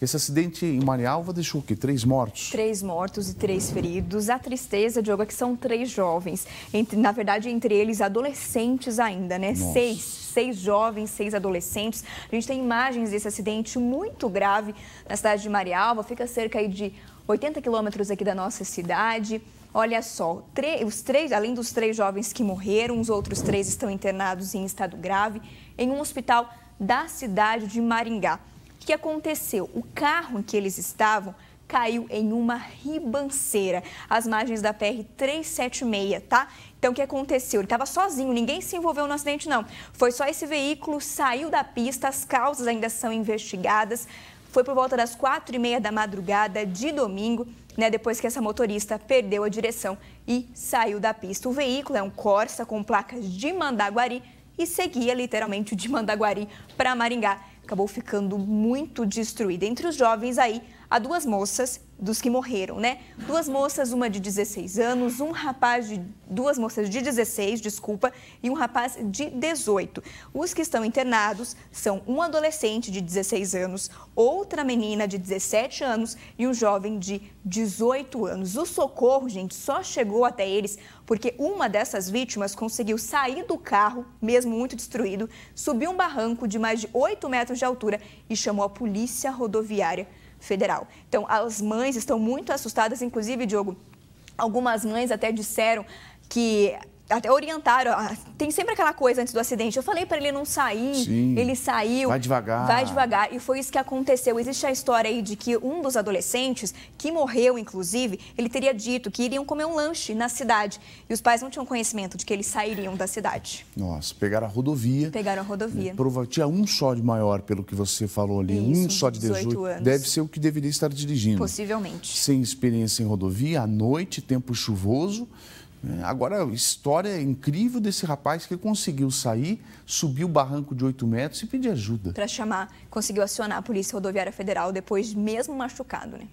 Esse acidente em Marialva deixou que três mortos. Três mortos e três feridos. A tristeza, Diogo, é que são três jovens. Entre, na verdade, entre eles adolescentes ainda, né? Nossa. Seis seis jovens, seis adolescentes. A gente tem imagens desse acidente muito grave na cidade de Marialva, fica cerca de 80 quilômetros aqui da nossa cidade. Olha só, os três, além dos três jovens que morreram, os outros três estão internados em estado grave em um hospital da cidade de Maringá que aconteceu? O carro em que eles estavam caiu em uma ribanceira, às margens da PR 376, tá? Então, o que aconteceu? Ele estava sozinho, ninguém se envolveu no acidente, não. Foi só esse veículo, saiu da pista, as causas ainda são investigadas. Foi por volta das quatro e meia da madrugada de domingo, né, depois que essa motorista perdeu a direção e saiu da pista. O veículo é um Corsa com placas de Mandaguari e seguia literalmente de Mandaguari para Maringá acabou ficando muito destruída entre os jovens aí a duas moças dos que morreram, né? Duas moças, uma de 16 anos, um rapaz de duas moças de 16, desculpa, e um rapaz de 18. Os que estão internados são um adolescente de 16 anos, outra menina de 17 anos e um jovem de 18 anos. O socorro, gente, só chegou até eles porque uma dessas vítimas conseguiu sair do carro, mesmo muito destruído, subiu um barranco de mais de 8 metros de altura e chamou a polícia rodoviária. Federal. Então, as mães estão muito assustadas, inclusive, Diogo, algumas mães até disseram que até orientaram. Ah, tem sempre aquela coisa antes do acidente. Eu falei para ele não sair, Sim. ele saiu. Vai devagar. Vai devagar. E foi isso que aconteceu. Existe a história aí de que um dos adolescentes, que morreu inclusive, ele teria dito que iriam comer um lanche na cidade. E os pais não tinham conhecimento de que eles sairiam da cidade. Nossa, pegaram a rodovia. Pegaram a rodovia. Né, prova... Tinha um só de maior, pelo que você falou ali. Isso, um só de 18. 18 anos. Deve ser o que deveria estar dirigindo. Possivelmente. Sem experiência em rodovia, à noite, tempo chuvoso. É, agora, história é incrível desse rapaz que conseguiu sair, subir o barranco de 8 metros e pedir ajuda. Para chamar, conseguiu acionar a Polícia Rodoviária Federal depois, mesmo machucado, né?